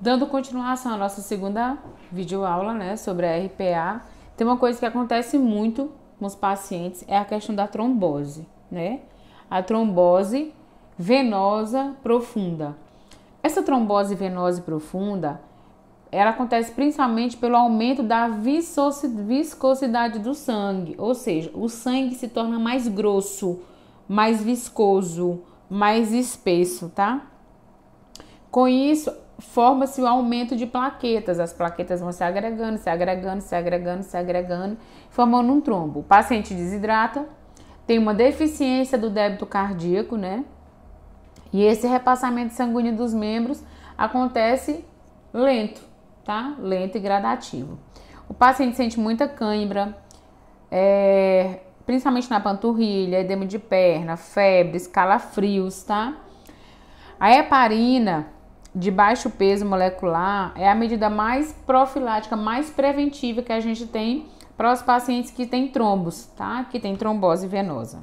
Dando continuação à nossa segunda videoaula, né, sobre a RPA, tem uma coisa que acontece muito com os pacientes, é a questão da trombose, né? A trombose venosa profunda. Essa trombose venosa profunda, ela acontece principalmente pelo aumento da viscosidade do sangue, ou seja, o sangue se torna mais grosso, mais viscoso, mais espesso, tá? Com isso, forma-se o aumento de plaquetas. As plaquetas vão se agregando, se agregando, se agregando, se agregando, formando um trombo. O paciente desidrata, tem uma deficiência do débito cardíaco, né? E esse repassamento sanguíneo dos membros acontece lento, tá? Lento e gradativo. O paciente sente muita cãibra, é, principalmente na panturrilha, edema de perna, febres, calafrios, tá? A heparina de baixo peso molecular é a medida mais profilática, mais preventiva que a gente tem para os pacientes que têm trombos, tá? Que tem trombose venosa.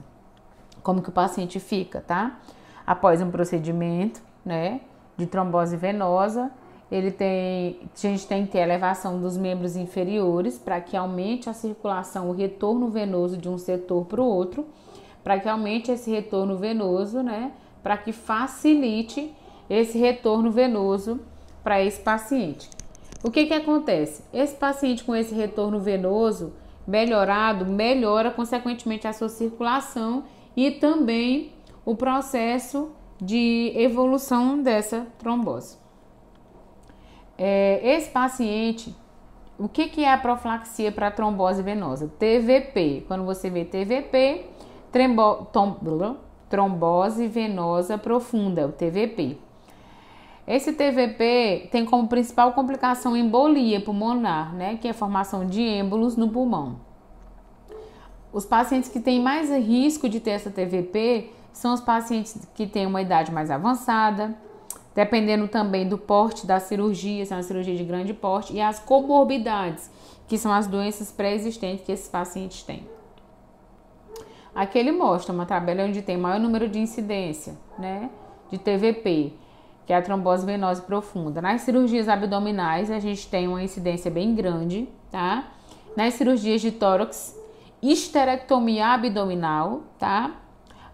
Como que o paciente fica, tá? Após um procedimento, né, de trombose venosa, ele tem, a gente tem que ter elevação dos membros inferiores para que aumente a circulação, o retorno venoso de um setor para o outro, para que aumente esse retorno venoso, né, para que facilite esse retorno venoso para esse paciente. O que, que acontece? Esse paciente com esse retorno venoso melhorado melhora, consequentemente, a sua circulação e também o processo de evolução dessa trombose. É, esse paciente, o que, que é a profilaxia para trombose venosa? TVP. Quando você vê TVP, tom, trombose venosa profunda, o TVP. Esse TVP tem como principal complicação embolia pulmonar, né, que é a formação de êmbolos no pulmão. Os pacientes que têm mais risco de ter essa TVP são os pacientes que têm uma idade mais avançada, dependendo também do porte da cirurgia, se é uma cirurgia de grande porte, e as comorbidades, que são as doenças pré-existentes que esses pacientes têm. Aqui ele mostra uma tabela onde tem maior número de incidência, né, de TVP que é a trombose venosa profunda. Nas cirurgias abdominais, a gente tem uma incidência bem grande, tá? Nas cirurgias de tórax, histerectomia abdominal, tá?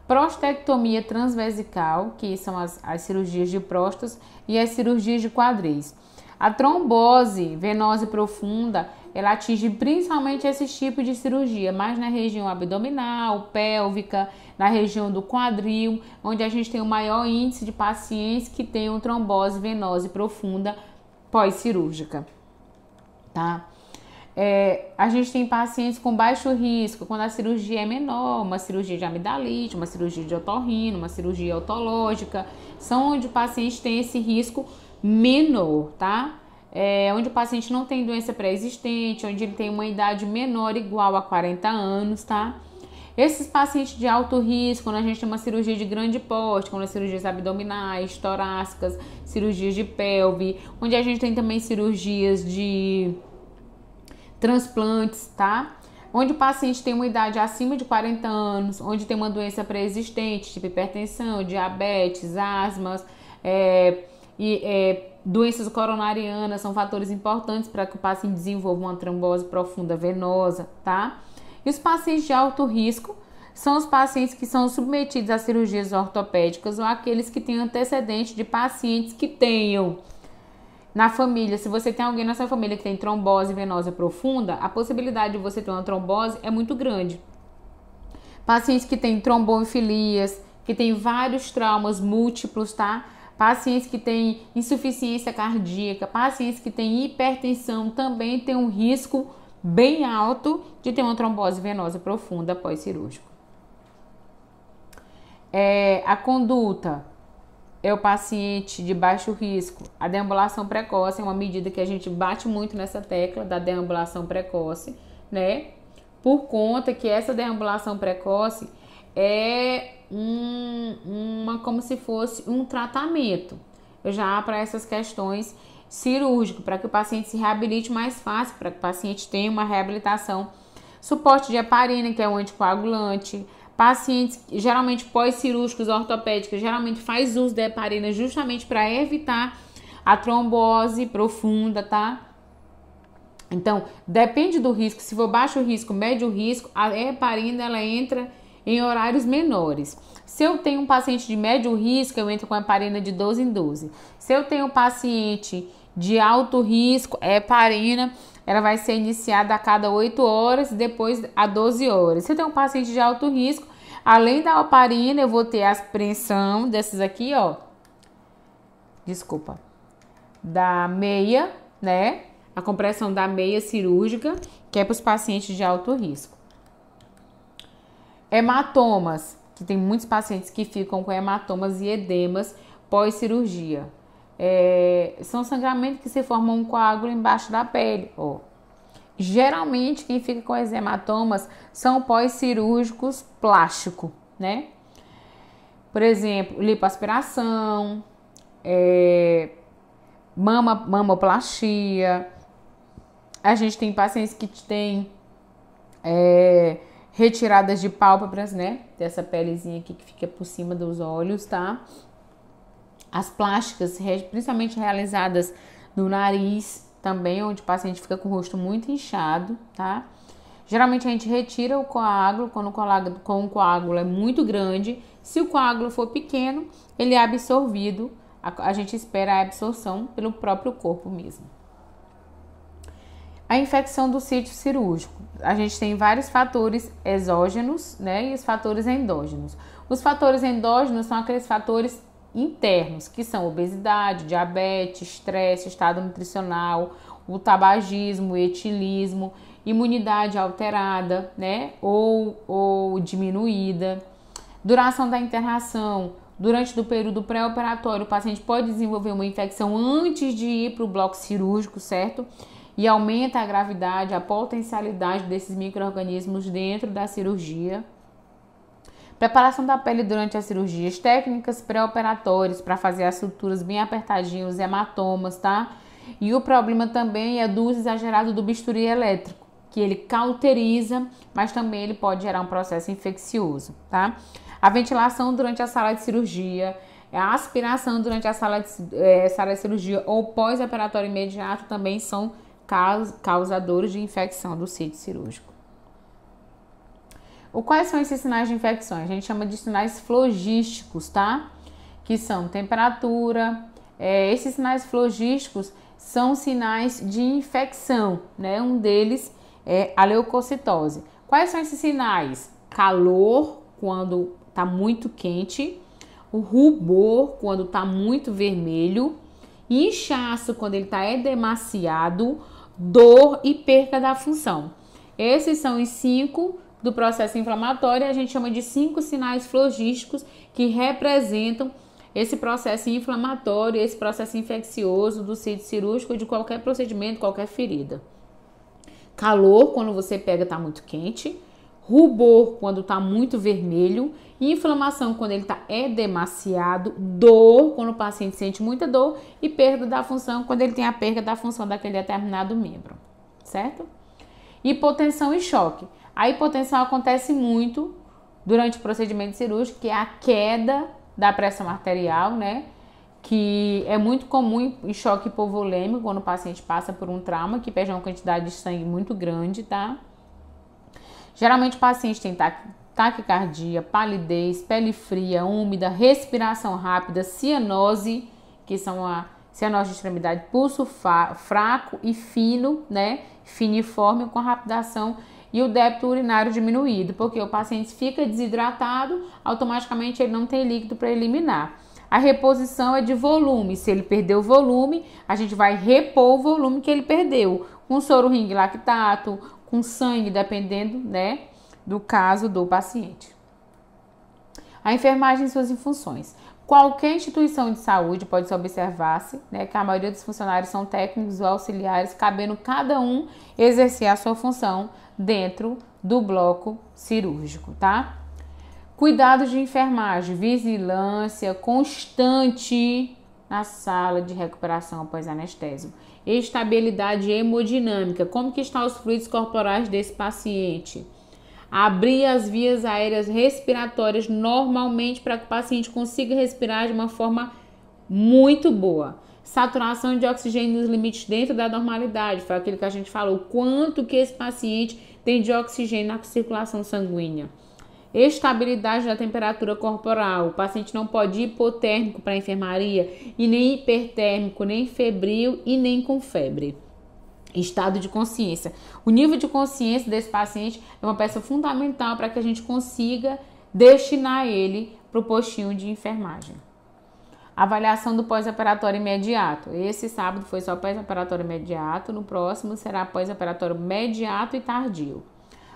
Prostectomia transvesical, que são as, as cirurgias de próstas, e as cirurgias de quadris. A trombose venosa profunda, ela atinge principalmente esses tipos de cirurgia, mais na região abdominal, pélvica, na região do quadril, onde a gente tem o maior índice de pacientes que um trombose venosa profunda pós-cirúrgica, tá? É, a gente tem pacientes com baixo risco quando a cirurgia é menor, uma cirurgia de amidalite, uma cirurgia de otorrino, uma cirurgia otológica, são onde o paciente tem esse risco menor, tá? é, onde o paciente não tem doença pré-existente, onde ele tem uma idade menor igual a 40 anos, tá? Esses pacientes de alto risco, quando a gente tem uma cirurgia de grande porte, como as cirurgias abdominais, torácicas, cirurgias de pelve, onde a gente tem também cirurgias de transplantes, tá? Onde o paciente tem uma idade acima de 40 anos, onde tem uma doença pré-existente, tipo hipertensão, diabetes, asmas, é, e é, doenças coronarianas são fatores importantes para que o paciente desenvolva uma trombose profunda venosa, tá? E os pacientes de alto risco são os pacientes que são submetidos a cirurgias ortopédicas ou aqueles que têm antecedente de pacientes que tenham na família, se você tem alguém na sua família que tem trombose venosa profunda, a possibilidade de você ter uma trombose é muito grande. Pacientes que têm trombofilias, que têm vários traumas múltiplos, tá? Pacientes que têm insuficiência cardíaca, pacientes que têm hipertensão também têm um risco bem alto de ter uma trombose venosa profunda após cirúrgico. É, a conduta é o paciente de baixo risco. A deambulação precoce é uma medida que a gente bate muito nessa tecla da deambulação precoce, né? Por conta que essa deambulação precoce é um, uma como se fosse um tratamento já para essas questões cirúrgico, para que o paciente se reabilite mais fácil, para que o paciente tenha uma reabilitação. Suporte de heparina, que é um anticoagulante. Pacientes, geralmente pós-cirúrgicos ortopédicos, geralmente faz uso da heparina justamente para evitar a trombose profunda, tá? Então, depende do risco. Se for baixo risco, médio risco, a heparina ela entra em horários menores. Se eu tenho um paciente de médio risco, eu entro com heparina de 12 em 12. Se eu tenho um paciente de alto risco, é heparina, ela vai ser iniciada a cada 8 horas, depois a 12 horas. Se eu tenho um paciente de alto risco, além da heparina, eu vou ter a apreensão desses aqui, ó. Desculpa. Da meia, né? A compressão da meia cirúrgica, que é para os pacientes de alto risco. Hematomas, que tem muitos pacientes que ficam com hematomas e edemas pós-cirurgia. É, são sangramentos que se formam um coágulo embaixo da pele. Ó. Geralmente, quem fica com esses hematomas são pós-cirúrgicos plástico, né? Por exemplo, lipoaspiração, é, mama, mamoplastia. A gente tem pacientes que têm é, retiradas de pálpebras, né? Dessa pelezinha aqui que fica por cima dos olhos, tá? As plásticas, principalmente realizadas no nariz, também, onde o paciente fica com o rosto muito inchado, tá? Geralmente a gente retira o coágulo quando o coágulo, o coágulo é muito grande. Se o coágulo for pequeno, ele é absorvido. A, a gente espera a absorção pelo próprio corpo mesmo. A infecção do sítio cirúrgico. A gente tem vários fatores exógenos né, e os fatores endógenos. Os fatores endógenos são aqueles fatores internos, que são obesidade, diabetes, estresse, estado nutricional, o tabagismo, o etilismo, imunidade alterada, né, ou, ou diminuída, duração da internação. Durante o período pré-operatório, o paciente pode desenvolver uma infecção antes de ir para o bloco cirúrgico, certo? e aumenta a gravidade, a potencialidade desses micro-organismos dentro da cirurgia. Preparação da pele durante as cirurgias, técnicas pré-operatórias para fazer as suturas bem apertadinhas, os hematomas, tá? E o problema também é do uso exagerado do bisturi elétrico, que ele cauteriza, mas também ele pode gerar um processo infeccioso, tá? A ventilação durante a sala de cirurgia, a aspiração durante a sala de, é, sala de cirurgia ou pós-operatório imediato também são causadores de infecção do sítio cirúrgico. O quais são esses sinais de infecção? A gente chama de sinais flogísticos, tá? Que são temperatura. É, esses sinais flogísticos são sinais de infecção, né? Um deles é a leucocitose. Quais são esses sinais? Calor, quando tá muito quente, o rubor, quando tá muito vermelho, inchaço, quando ele tá edemaciado, dor e perca da função. Esses são os cinco do processo inflamatório, a gente chama de cinco sinais flogísticos que representam esse processo inflamatório, esse processo infeccioso do sítio cirúrgico, de qualquer procedimento, qualquer ferida. Calor, quando você pega, está muito quente rubor quando está muito vermelho, inflamação quando ele está é demasiado, dor quando o paciente sente muita dor e perda da função quando ele tem a perda da função daquele determinado membro, certo? Hipotensão e choque. A hipotensão acontece muito durante o procedimento cirúrgico, que é a queda da pressão arterial, né? Que é muito comum em choque hipovolêmico, quando o paciente passa por um trauma que perde uma quantidade de sangue muito grande, tá? Geralmente o paciente tem taquicardia, palidez, pele fria, úmida, respiração rápida, cianose, que são a cianose de extremidade, pulso fraco e fino, né? Finiforme com rapidação e o débito urinário diminuído, porque o paciente fica desidratado, automaticamente ele não tem líquido para eliminar. A reposição é de volume. Se ele perdeu o volume, a gente vai repor o volume que ele perdeu. Com soro ring lactato, com sangue, dependendo, né, do caso do paciente. A enfermagem e suas funções. Qualquer instituição de saúde pode observar-se né, que a maioria dos funcionários são técnicos ou auxiliares, cabendo cada um exercer a sua função dentro do bloco cirúrgico, tá? Cuidados de enfermagem, vigilância constante na sala de recuperação após anestésico estabilidade hemodinâmica. Como que estão os fluidos corporais desse paciente? Abrir as vias aéreas respiratórias normalmente para que o paciente consiga respirar de uma forma muito boa. Saturação de oxigênio nos limites dentro da normalidade, foi aquilo que a gente falou, quanto que esse paciente tem de oxigênio na circulação sanguínea estabilidade da temperatura corporal. O paciente não pode ir hipotérmico para a enfermaria e nem hipertérmico, nem febril e nem com febre. Estado de consciência. O nível de consciência desse paciente é uma peça fundamental para que a gente consiga destinar ele para o postinho de enfermagem. Avaliação do pós-operatório imediato. Esse sábado foi só pós-operatório imediato, no próximo será pós-operatório imediato e tardio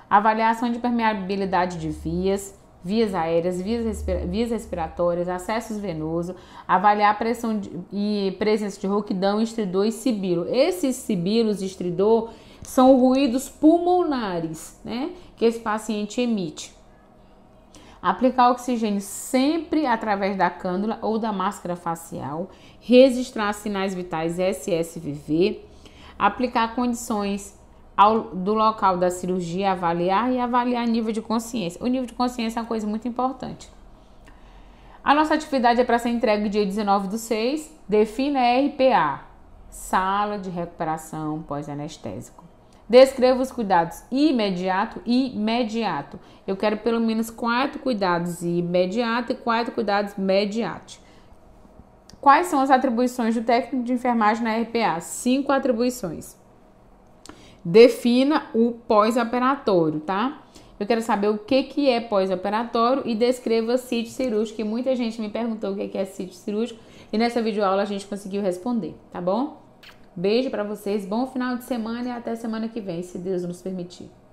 avaliação de permeabilidade de vias, vias aéreas, vias, respira vias respiratórias, acessos venoso, avaliar a pressão de, e presença de rouquidão, estridor e sibilo. Esses sibilos, estridor, são ruídos pulmonares, né, que esse paciente emite. Aplicar oxigênio sempre através da cânula ou da máscara facial, registrar sinais vitais SSVV, aplicar condições ao, do local da cirurgia avaliar e avaliar nível de consciência. O nível de consciência é uma coisa muito importante. A nossa atividade é para ser entregue dia 19 do 6. Defina RPA, sala de recuperação pós-anestésico. Descreva os cuidados imediato e imediato. Eu quero pelo menos quatro cuidados imediato e quatro cuidados mediato. Quais são as atribuições do técnico de enfermagem na RPA? Cinco atribuições. Defina o pós-operatório, tá? Eu quero saber o que, que é pós-operatório e descreva sítio cirúrgico, que muita gente me perguntou o que é sítio cirúrgico e nessa videoaula a gente conseguiu responder, tá bom? Beijo para vocês, bom final de semana e até semana que vem, se Deus nos permitir.